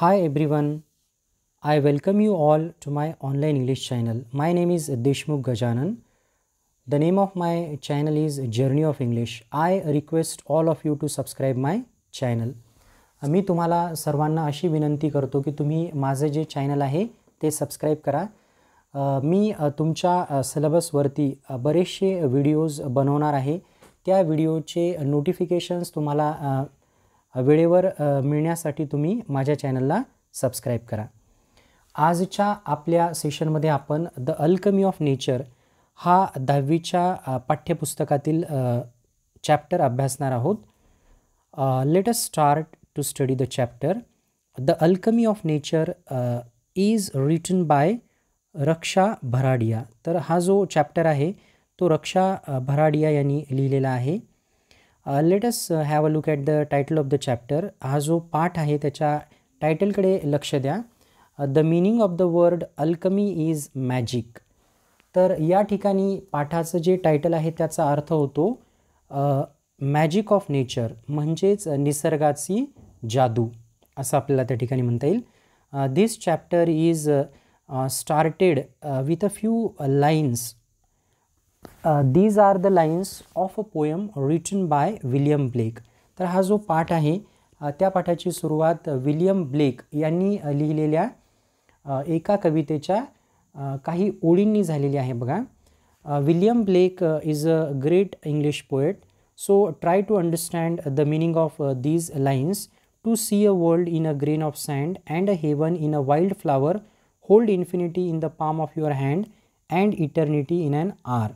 High everyone I welcome you all to my online English channel my name is Deshmukh Gajanan the name of my channel is journey of English I request all of you to subscribe my channel. मी तुम्हाला सर्वांना अशी विनंती करतो की तुम्ही माझं जे चॅनल आहे ते सबस्क्राईब करा मी तुमच्या सिलेबसवरती बरेचसे व्हिडिओज बनवणार आहे त्या व्हिडिओचे नोटिफिकेशन्स तुम्हाला वेळेवर मिळण्यासाठी तुम्ही माझ्या चॅनलला सबस्क्राईब करा आजच्या आपल्या सेशनमध्ये आपण द अल्कमी ऑफ नेचर हा दहावीच्या पाठ्यपुस्तकातील चॅप्टर अभ्यासणार आहोत let us start to study the chapter the alchemy of nature is written by Raksha Bharadia तर हा जो चॅप्टर आहे तो रक्षा भराडिया यांनी लिहिलेला आहे let us have a look at the title of the chapter हा जो पाठ आहे त्याच्या टायटलकडे लक्ष द्या the meaning of the word alchemy is magic तर या ठिकाणी पाठाचं जे टायटल आहे त्याचा अर्थ होतो मॅजिक ऑफ नेचर म्हणजेच निसर्गाची जादू असं आपल्याला त्या ठिकाणी म्हणता येईल this chapter is started with a few lines these are the the of of a poem written by William तर हा जो पाठ आहे uh, त्या पाठाची सुरुवात विलियम ब्लेक यांनी uh, लिहिलेल्या uh, एका कवितेच्या काही ओळींनी झालेली आहे बघा William Blake is a great English poet so try to understand the meaning of these lines to see a world in a grain of sand and a heaven in a wild flower hold infinity in the palm of your hand and eternity in an hour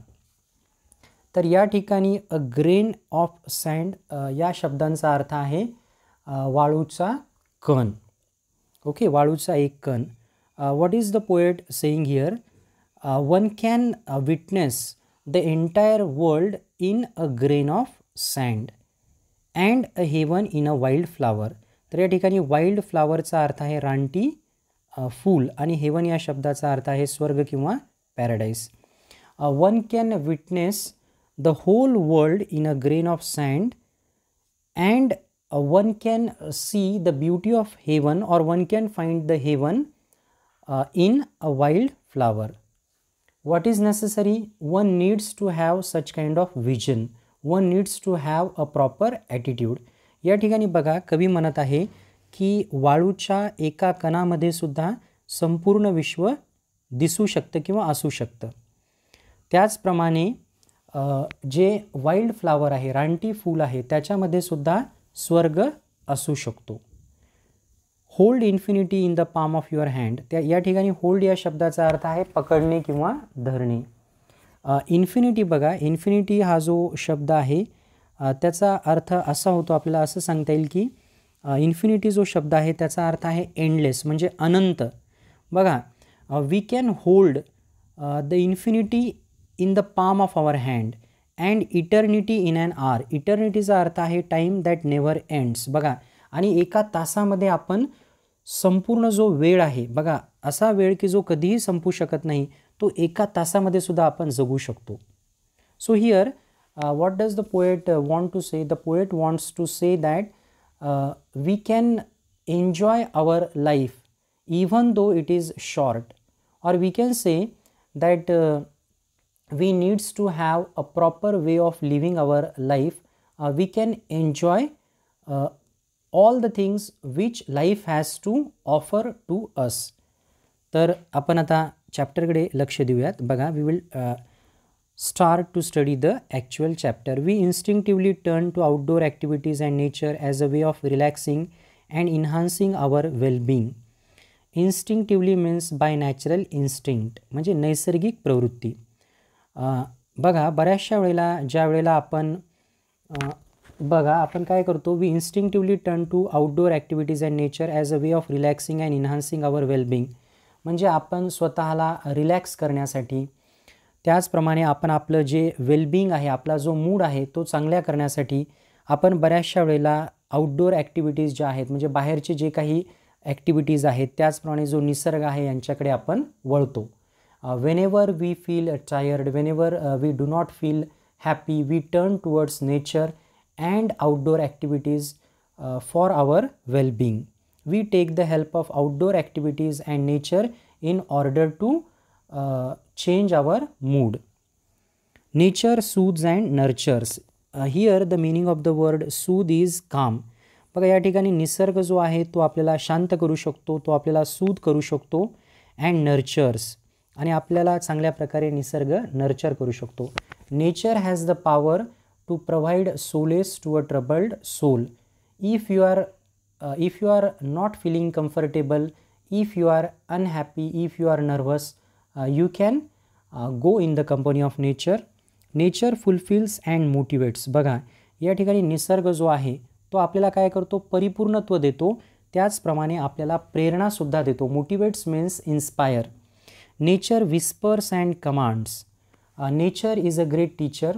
तर या ठिकाणी अ grain of sand या शब्दांचा अर्थ आहे वाळूचा कण okay वाळूचा एक कण what is the poet saying here one can witness the entire world in a grain of sand and a heaven in a wild flower तर या ठिकाणी वाईल्ड फ्लावरचा अर्थ आहे रानटी फूल आणि हेवन या शब्दाचा अर्थ आहे स्वर्ग किंवा paradise one can witness the whole world in a grain of sand and one can see the beauty of heaven or one can find the heaven uh, in a wild flower what is necessary one needs to have such kind of vision one needs to have a proper attitude या ठिकाणी बघा कवी म्हणत आहे की वाळूच्या एका कणामध्ये सुद्धा संपूर्ण विश्व दिसू शकतं किंवा असू शकतं त्याचप्रमाणे जे वाईल्ड फ्लावर आहे रानटी फूल आहे त्याच्यामध्ये सुद्धा स्वर्ग असू शकतो hold infinity in the palm of your hand त्या या ठिकाणी होल्ड या शब्दाचा अर्थ आहे पकडणे किंवा धरणे इन्फिनिटी बघा इन्फिनिटी हा जो शब्द आहे त्याचा अर्थ असा होतो आपल्याला असं सांगता येईल की इन्फिनिटी जो शब्द आहे त्याचा अर्थ आहे एंडलेस म्हणजे अनंत बघा we can hold the infinity in the palm of our hand and eternity in and hour इटर्निटीचा अर्थ आहे टाईम दॅट नेवर एंड्स बघा आणि एका तासामध्ये आपण संपूर्ण जो वेळ आहे बघा असा वेळ की जो कधीही संपू शकत नाही तो एका तासामध्ये सुद्धा आपण जगू शकतो so here what does the poet want to say the poet wants to say that we can enjoy our life even though it is short और we can say that we needs to have a proper way of living our life uh, we can enjoy uh, all the things which life has to offer to us तर आपण आता चॅप्टरकडे लक्ष देऊयात बघा we will start to study the actual chapter we instinctively turn to outdoor activities and nature as a way of relaxing and enhancing our wellbeing instinctively means by natural instinct म्हणजे नैसर्गिक प्रवृत्ती बघा बऱ्याचशा वेळेला ज्या वेळेला आपण बघा आपण काय करतो we instinctively turn to outdoor activities and nature as a way of relaxing and enhancing our wellbeing म्हणजे आपण स्वतःला रिलॅक्स करण्यासाठी त्याचप्रमाणे आपण आपलं जे वेलबिंग आहे आपला जो मूड आहे तो चांगल्या करण्यासाठी आपण बऱ्याचशा वेळेला आउटडोअर ॲक्टिव्हिटीज ज्या आहेत म्हणजे बाहेरचे जे काही ॲक्टिव्हिटीज आहेत त्याचप्रमाणे जो निसर्ग आहे यांच्याकडे आपण वळतो whenever we feel tired, whenever we do not feel happy, we turn towards nature and outdoor activities for our well being. We take the help of outdoor activities and nature in order to uh, change our mood. Nature soothes and nurtures. Uh, here the meaning of the word soothe is calm. बघा या ठिकाणी निसर्ग जो आहे तो आपल्याला शांत करू शकतो तो आपल्याला सूद करू शकतो अँड नर्चर्स आणि आपल्याला चांगल्या प्रकारे निसर्ग नर्चर करू शकतो nature has the power to provide solace to a troubled soul if you are if you are not feeling comfortable if you are unhappy if you are nervous you can go in the company of nature nature fulfils and motivates बघा या ठिकाणी निसर्ग जो आहे तो आपल्याला काय करतो परिपूर्णत्व देतो त्याचप्रमाणे आपल्याला प्रेरणासुद्धा देतो motivates means inspire nature whispers and commands nature is a great teacher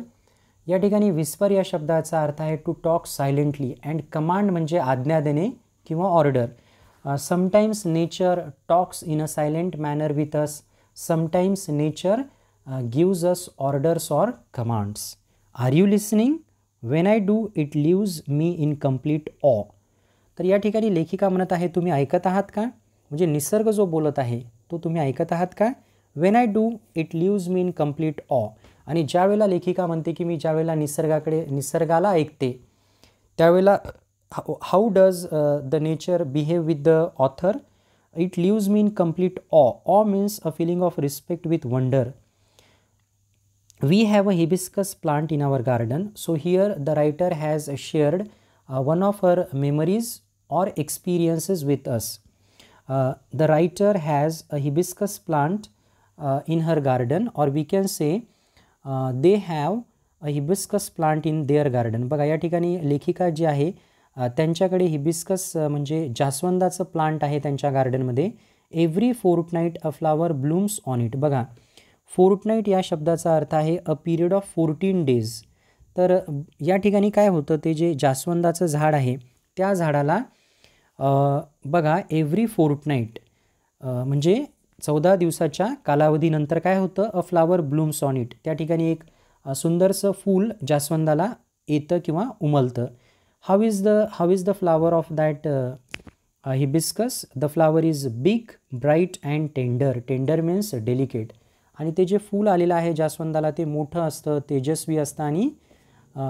या ठिकाणी विस्पर या शब्दाचा अर्थ आहे to talk silently and command म्हणजे आज्ञा देणे किंवा order sometimes nature talks in a silent manner with us sometimes nature gives us orders or commands are you listening when I do it leaves me in complete awe तर या ठिकाणी लेखिका म्हणत आहे तुम्ही ऐकत आहात का म्हणजे निसर्ग जो बोलत आहे तो तुम्ही ऐकत आहात काय when I do it leaves me in complete awe आणि ज्यावेळेला लेखिका म्हणते की मी ज्यावेळेला निसर्गाकडे निसर्गाला ऐकते त्यावेळेला how does the nature behave with the author it leaves me in complete awe awe means a feeling of respect with wonder we have a hibiscus plant in our garden so here the writer has shared one of her memories or experiences with us Uh, the writer has a hibiscus plant uh, in her garden or we can say uh, they have a hibiscus plant in their garden बघा या ठिकाणी लेखिका जी आहे त्यांच्याकडे hibiscus म्हणजे जास्वंदाचं plant आहे त्यांच्या गार्डनमध्ये every fortnight a flower blooms on it बघा फोर्ट नाईट या शब्दाचा अर्थ आहे a period of fourteen days तर या ठिकाणी काय होतं ते जे जास्वंदाचं झाड आहे त्या झाडाला बघा एव्हरी फोर्ट नाईट म्हणजे चौदा दिवसाच्या कालावधीनंतर काय होतं a flower blooms on it त्या ठिकाणी एक सुंदरसं फूल जास्वंदाला येतं किंवा उमलतं how is the how is the flower of that hibiscus the flower is big bright and tender tender means delicate आणि ते जे फूल आलेलं आहे जास्वंदाला ते मोठं असतं तेजस्वी असतं आणि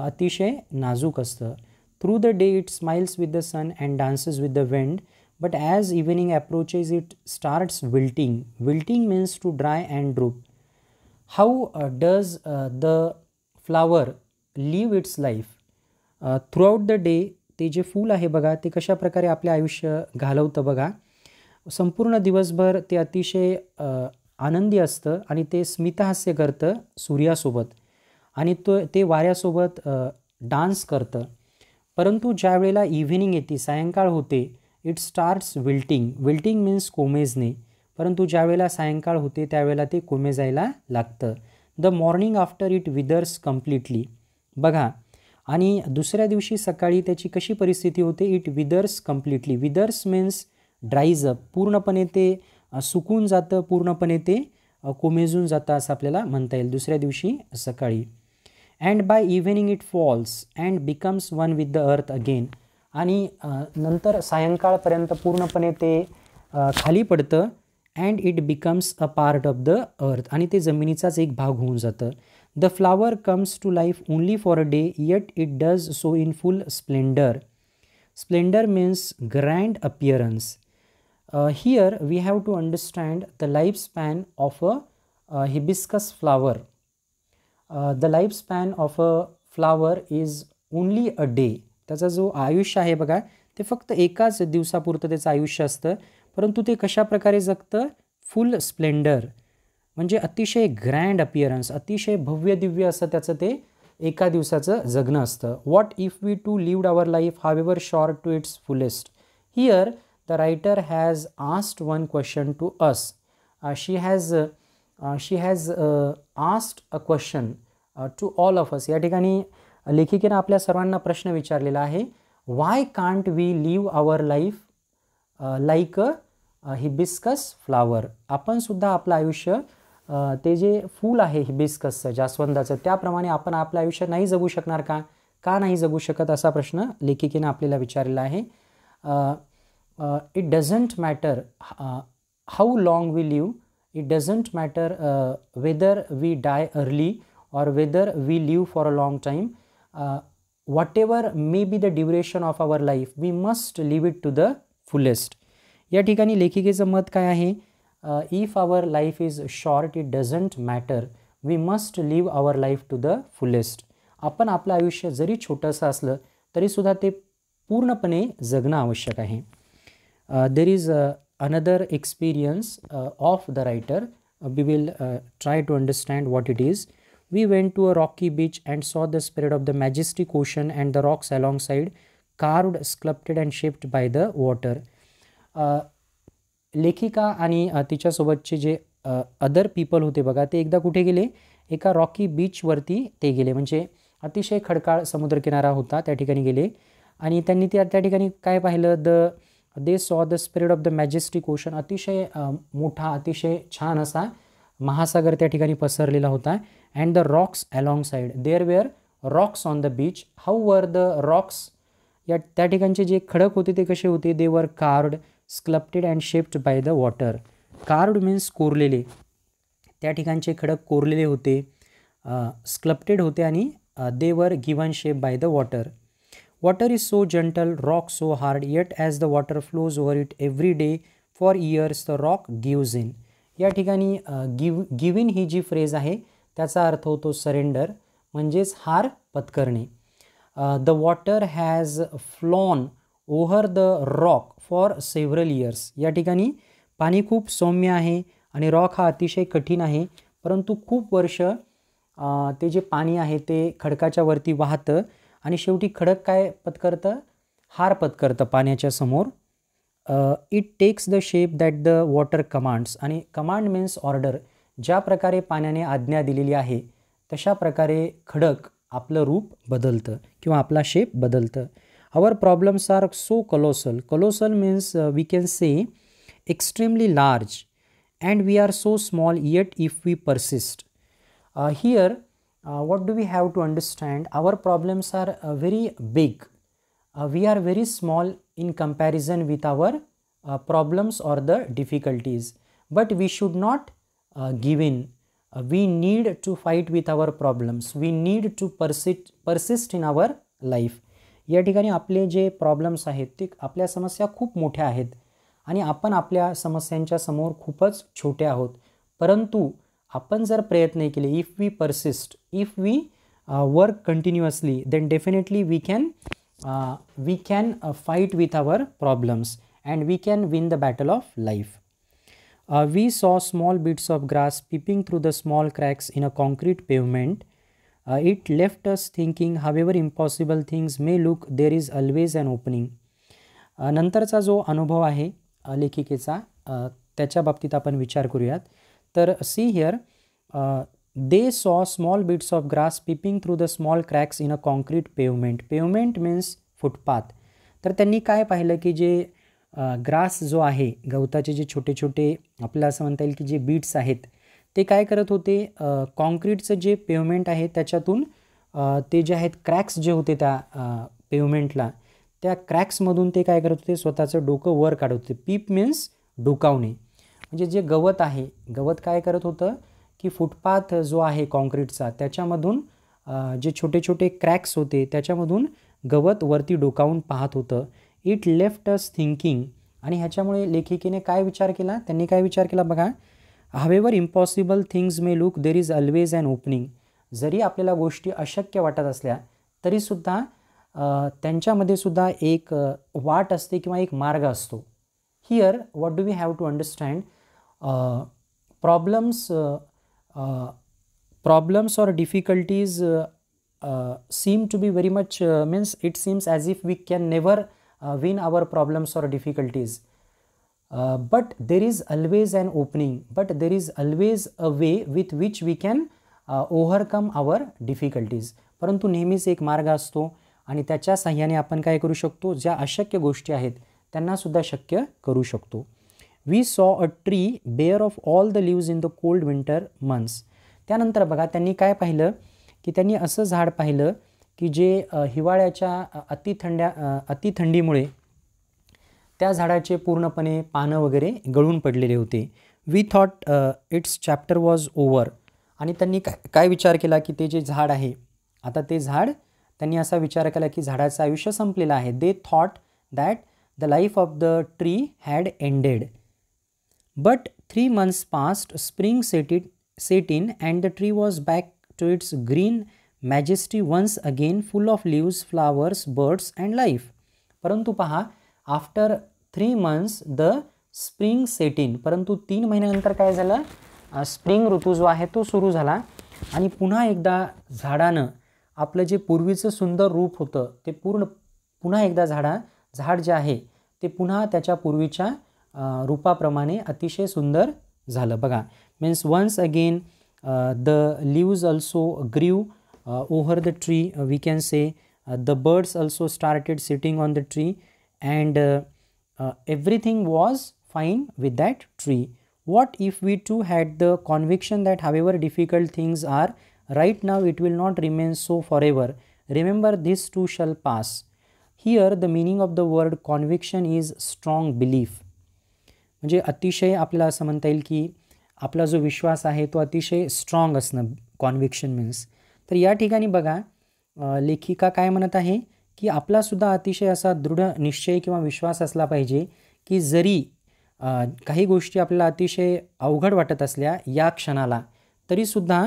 अतिशय नाजूक असतं Through the day, it smiles with the sun and dances with the wind. But as evening approaches, it starts wilting. Wilting means to dry and droop. How uh, does uh, the flower its life? Uh, throughout the day, ते जे फूल आहे बघा ते कशा प्रकारे आपले आयुष्य घालवतं बघा संपूर्ण दिवसभर ते अतिशय आनंदी असतं आणि ते स्मितहास्य करतं सूर्यासोबत आणि तो ते वाऱ्यासोबत डान्स करतं परंतु ज्या वेळेला इव्हिनिंग येते सायंकाळ होते it starts wilting wilting means कोमेजणे परंतु ज्यावेळेला सायंकाळ होते त्यावेळेला ते कोमेजायला लागतं the morning after it withers completely बघा आणि दुसऱ्या दिवशी सकाळी त्याची कशी परिस्थिती होते it withers completely withers means dries up पूर्णपणे ते सुकून जातं पूर्णपणे ते कोमेजून जातं असं आपल्याला म्हणता येईल दुसऱ्या दिवशी सकाळी and by evening it falls and becomes one with the earth again आणि नंतर सायंकाळपर्यंत पूर्णपणे ते खाली पडतं and it becomes a part of the earth आणि ते जमिनीचाच एक भाग होऊन जातं the flower comes to life only for a day yet it does so in full splendour splendour means grand appearance here we have to understand the life span of a hibiscus flower the life span of a flower is only a day त्याचा जो आयुष्य आहे बघा ते फक्त एकाच दिवसापुरतं त्याचं आयुष्य असतं परंतु ते कशाप्रकारे जगतं फुल स्प्लेंडर म्हणजे अतिशय ग्रँड अपिअरन्स अतिशय भव्य दिव्य असं त्याचं ते एका दिवसाचं जगणं असतं what if we to lived our life however short to its fullest here the writer has asked one question to us she has she has asked a question to all of us या ठिकाणी लेखिकेनं आपल्या सर्वांना प्रश्न विचारलेला आहे why can't we live our life like a hibiscus flower आपण सुद्धा आपलं आयुष्य uh, ते जे फूल आहे हिबिस्कसचं जास्वंदाचं त्याप्रमाणे आपण आपलं आयुष्य नाही जगू शकणार का का नाही जगू शकत असा प्रश्न लेखिकेनं आपल्याला विचारलेला आहे it doesn't matter how long we live it doesn't matter whether we die early early whether we we for a long time time uh, whatever may be the duration of our life we must live it to the या ठिकाणी लेखिकेचं मत काय आहे if our life is short it doesn't matter we must live our life to the fullest आपण आपलं आयुष्य जरी छोटंसं असलं तरीसुद्धा ते पूर्णपणे जगणं आवश्यक आहे there uh, is another experience of the writer we will try to understand what it is we went to a rocky beach and saw the spirit of the majestic ocean and the rocks alongside carved sculpted and shaped by the water लेखिका आणि तिच्यासोबतचे जे other people होते बघा ते एकदा कुठे गेले एका रॉकी बीचवरती ते गेले म्हणजे अतिशय खडकाळ समुद्रकिनारा होता त्या ठिकाणी गेले आणि त्यांनी त्या त्या ठिकाणी काय पाहिलं the they saw the spirit of the majestic ocean अतिशय मोठा अतिशय छान असा महासागर त्या ठिकाणी पसरलेला होता and the rocks alongside there were rocks on the beach how were the rocks या त्या ठिकाणचे जे खडक होते ते कसे होते they were carved sculpted and shaped by the water carved means कोरलेले त्या ठिकाणचे खडक कोरलेले होते स्क्लप्टेड होते आणि they were given shape by the water water is so gentle, rock so hard yet as the water flows over it every day for years the rock gives in या ठिकाणी गिव गिव इन ही जी phrase आहे त्याचा अर्थ होतो surrender म्हणजेच हार पत्करणे the water has flown over the rock for several years या ठिकाणी पाणी खूप सौम्य आहे आणि रॉक हा अतिशय कठीण आहे परंतु खूप वर्ष ते जे पाणी आहे ते खडकाच्या वरती वाहतं आणि शेवटी खडक काय पत्करतं हार पत्करतं पाण्याच्या समोर it takes the shape that the water commands आणि कमांड मीन्स ऑर्डर ज्या प्रकारे पाण्याने आज्ञा दिलेली आहे तशा प्रकारे खडक आपलं रूप बदलतं किंवा आपला शेप बदलतं our problems are so colossal colossal means we can say extremely large and we are so small yet if we persist here what do we have to understand? Our problems are very big. we are very small in comparison with our problems or the difficulties. But we should not give in we need to fight with our problems we need to persist persist in our life या ठिकाणी आपले जे problems आहेत ते आपल्या समस्या खूप मोठ्या आहेत आणि आपण आपल्या समस्यांच्या समोर खूपच chote आहोत परंतु आपण जर प्रयत्न केले if we persist if we work continuously then definitely we can we can fight with our problems and we can win the battle of life we saw small bits of grass peeping through the small cracks in a concrete pavement it left us thinking ever impossible things may look there is always an opening नंतरचा जो अनुभव आहे लेखिकेचा त्याच्या बाबतीत आपण विचार करूयात तर C here they saw small bits of grass peeping through the small cracks in a concrete pavement pavement means footpath तर त्यांनी काय पाहिलं की जे ग्रास uh, जो आहे गवताचे जे छोटे छोटे आपल्याला असं म्हणता येईल की जे बीट्स आहेत ते काय करत होते कॉन्क्रीटचं uh, जे पेवमेंट आहे त्याच्यातून uh, ते जे आहेत क्रॅक्स जे होते त्या पेवमेंटला त्या क्रॅक्समधून ते काय करत होते स्वतःचं डोकं वर काढत होते पीप मीन्स डोकावणे म्हणजे जे गवत आहे गवत काय करत होतं की फुटपाथ जो आहे कॉन्क्रीटचा त्याच्यामधून जे छोटे छोटे क्रॅक्स होते त्याच्यामधून गवत वरती डोकावून पाहत होतं इट लेफ्ट अस थिंकिंग आणि ह्याच्यामुळे लेखिकेने काय विचार केला त्यांनी काय विचार केला बघा however impossible things may look there is always and opening जरी आपल्याला गोष्टी अशक्य वाटत असल्या तरीसुद्धा त्यांच्यामध्ये सुद्धा एक वाट असते किंवा एक मार्ग असतो here what do we have to understand problems problems or difficulties seem to be very much means it seems as if we can never win our problems or difficulties uh, but there is always an opening but there is always a way with which we can uh, overcome our difficulties परंतु नेहमीच एक मार्ग असतो आणि त्याच्या साह्याने आपण काय करू शकतो ज्या अशक्य गोष्टी आहेत त्यांनासुद्धा शक्य करू शकतो we saw a tree bare of all the leaves in the cold winter months त्यानंतर बघा त्यांनी काय पाहिलं की त्यांनी असं झाड पाहिलं की जे हिवाळ्याच्या अतिथंड्या अतिथंडीमुळे त्या झाडाचे पूर्णपणे पानं वगैरे गळून पडलेले होते we thought its chapter was over आणि त्यांनी काय काय विचार केला की ते जे झाड आहे आता ते झाड त्यांनी असा विचार केला की झाडाचं आयुष्य संपलेलं आहे they thought that the life of the tree had ended But three months passed, spring set, it, set in, and the tree was back to its green majesty once again, full of leaves, flowers, birds, and life. परंतु पहा after three months the spring setting in परंतु तीन महिन्यानंतर काय झालं spring ऋतू जो आहे तो सुरू झाला आणि पुन्हा एकदा झाडानं आपलं जे पूर्वीचं सुंदर रूप होतं ते पूर्ण पुन्हा एकदा झाडा झाड जे आहे ते पुन्हा त्याच्या पूर्वीच्या रूपाप्रमाणे अतिशय सुंदर झालं बघा means once again the leaves also grew over the tree we can say the birds also started sitting on the tree and everything was fine with that tree what if we too had the conviction that however difficult things are right now it will not remain so forever remember this too shall pass here the meaning of the word conviction is strong belief म्हणजे अतिशय आपल्याला असं म्हणता येईल की आपला जो विश्वास आहे तो अतिशय स्ट्रॉंग असणं कॉन्व्हिक्शन मीन्स तर या ठिकाणी बघा लेखिका काय म्हणत आहे की आपलासुद्धा अतिशय असा दृढ निश्चय किंवा विश्वास असला पाहिजे की जरी काही गोष्टी आपल्याला अतिशय अवघड वाटत असल्या या क्षणाला तरीसुद्धा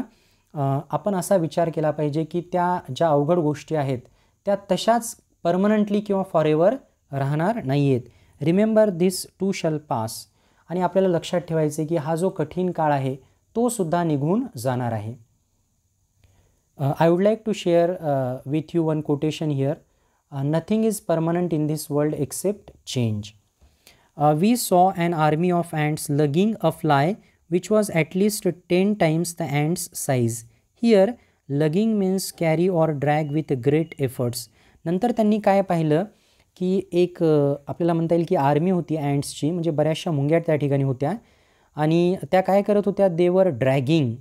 आपण असा विचार केला पाहिजे की त्या ज्या अवघड गोष्टी आहेत त्या तशाच परमनंटली किंवा फॉरेवर राहणार नाही आहेत remember this too shall pass आणि आपल्याला लक्षात ठेवायचे की हा जो कठीण काळ आहे तो सुद्धा निघून जाणार आहे I would like to share with you one quotation here nothing is permanent in this world except change we saw and army of ants lugging a fly which was at least ten times the ants size here lugging means carry or drag with great efforts नंतर त्यांनी काय पाहिलं की एक आपल्याला म्हणता येईल की आर्मी होती अँड्सची म्हणजे बऱ्याचशा मुंग्या त्या ठिकाणी होत्या आणि त्या काय करत होत्या they were dragging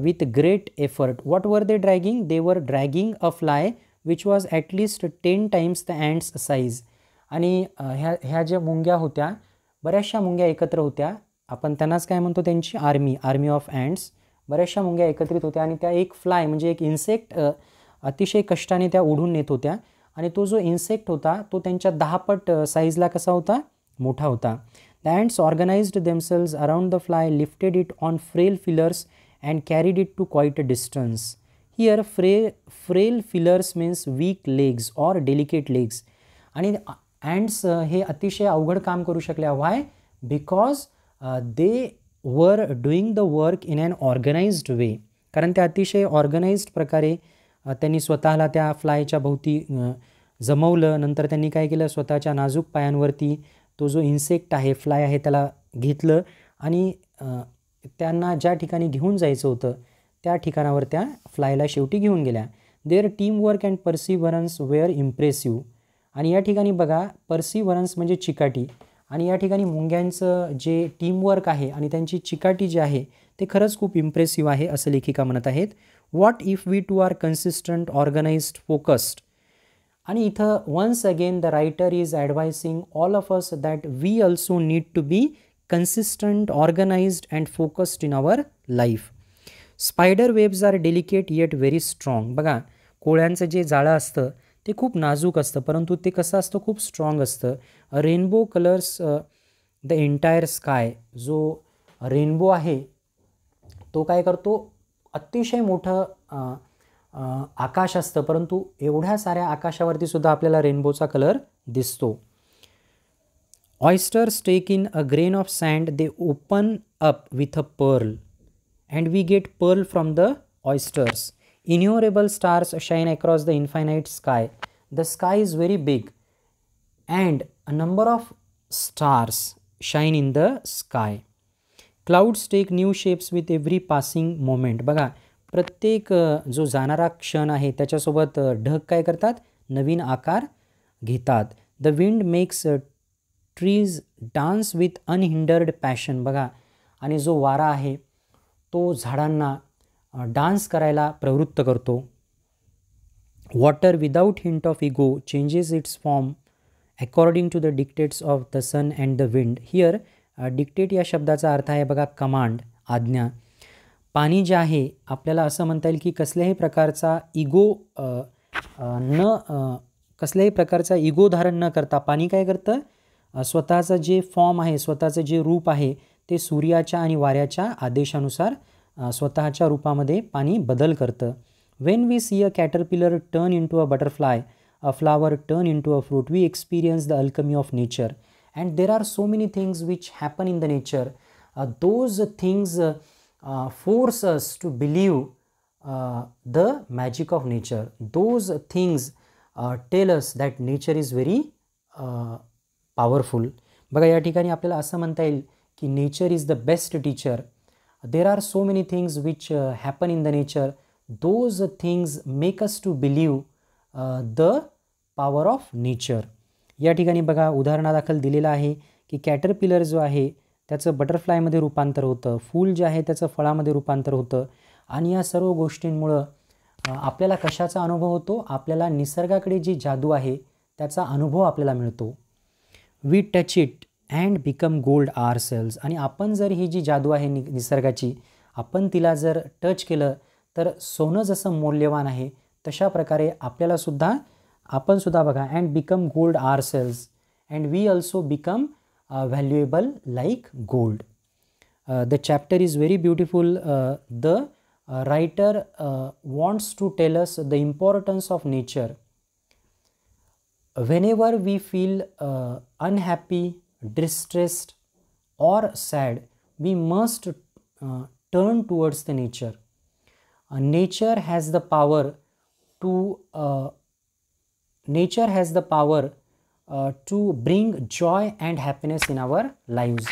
with great effort what were they dragging they were dragging a fly which was at least ten times the ants size आणि ह्या ह्या ज्या मुंग्या होत्या बऱ्याचशा मुंग्या एकत्र होत्या आपण त्यांनाच काय म्हणतो त्यांची आर्मी आर्मी ऑफ अँड्स बऱ्याचशा मुंग्या एकत्रित होत्या आणि त्या एक फ्लाय म्हणजे एक इन्सेक्ट अतिशय कष्टाने त्या ओढून नेत होत्या आणि तो जो इन्सेक्ट होता तो त्यांच्या दहापट साईजला कसा होता मोठा होता the ants organised themselves around the fly lifted it on frail feelers and carried it to quite a distance here frail frail feelers means weak legs or delicate legs आणि अँड्स हे अतिशय अवघड काम करू शकल्या व्हाय because they were doing the work in an organised way कारण ते अतिशय ऑर्गनाइज्ड प्रकारे त्यांनी स्वतःला त्या फ्लायच्या भोवती जमवलं नंतर त्यांनी काय केलं स्वतःच्या नाजूक पायांवरती तो जो इन्सेक्ट आहे फ्लाय आहे त्याला घेतलं आणि त्यांना ज्या ठिकाणी घेऊन जायचं होतं त्या ठिकाणावर त्या फ्लायला शेवटी घेऊन गेल्या their team work and perseverance were impressive आणि या ठिकाणी बघा पर्सिव्हरन्स म्हणजे चिकाटी आणि या ठिकाणी मुंग्यांचं जे टीमवर्क आहे आणि त्यांची चिकाटी जी आहे ते खरंच खूप इम्प्रेसिव्ह आहे असं लेखिका म्हणत आहेत what if we to are consistent organised focused आणि इथं once again the writer is advising all of us that we also need to be consistent organised and focused in our life spider webs are delicate yet very strong बघा कोळ्यांचं जे जाळं असतं ते खूप नाजूक असतं परंतु ते कसं असतं खूप स्ट्रॉंग असतं rainbow colours the entire sky जो रेनबो आहे तो काय करतो अतिशय मोठं आकाश असतं परंतु एवढ्या साऱ्या आकाशावरती सुद्धा आपल्याला रेनबोचा कलर दिसतो oyster take in a grain of sand they open up with a pearl and we get pearl from the oysters innumerable stars shine across the infinite sky the sky is very big and a number of stars shine in the sky clouds take new shapes with every passing moment बघा प्रत्येक जो जाणारा क्षण आहे त्याच्यासोबत ढग काय करतात नवीन आकार घेतात the wind makes trees dance with unhindered passion बघा आणि जो वारा आहे तो झाडांना डान्स करायला प्रवृत्त करतो water without hint of ego changes its form according to the dictates of the sun and the wind here dictate या शब्दाचा अर्थ आहे बघा कमांड आज्ञा पाणी जे आहे आपल्याला असं म्हणता येईल की कसल्याही प्रकारचा इगो न कसल्याही प्रकारचा इगो धारण न करता पाणी काय करतं स्वतःचं जे फॉर्म आहे स्वतःचं जे रूप आहे ते सूर्याच्या आणि वाऱ्याच्या आदेशानुसार स्वतःच्या रूपामध्ये पाणी बदल करतं when we see a caterpillar turn into a butterfly a flower turn into a fruit we experience the alchemy of nature and there are so many things which happen in the nature uh, those things uh, uh force us to believe uh, the magic of nature those things uh, tell us that nature is very powerful बघा या ठिकाणी आपल्याला असं म्हणता येईल की nature is the best teacher there are so many things which happen in the nature those things make us to believe the power of nature या ठिकाणी बघा उदाहरणादाखल दिलेला आहे की कॅटरपिलर जो आहे त्याचं बटरफ्लायमध्ये रूपांतर होतं फूल जे आहे त्याचं फळामध्ये रूपांतर होतं आणि या सर्व गोष्टींमुळं आपल्याला कशाचा अनुभव होतो आपल्याला निसर्गाकडे जी जादू आहे त्याचा अनुभव आपल्याला मिळतो we touch it and become gold ourselves आणि आपण जर ही जी जादू आहे नि निसर्गाची आपण तिला जर टच केलं तर सोनं जसं मौल्यवान आहे तशा प्रकारे आपल्यालासुद्धा आपण सुद्धा बघा and become gold ourselves and we also become valuable like gold the chapter is very beautiful the writer wants to tell us the importance of nature whenever we feel unhappy, distressed, or sad, we must turn towards the nature. nature has the power to nature has the power uh, to bring joy and happiness in our lives.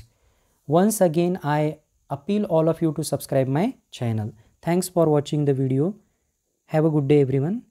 Once again, I appeal all of you to subscribe my channel. Thanks for watching the video. Have a good day everyone.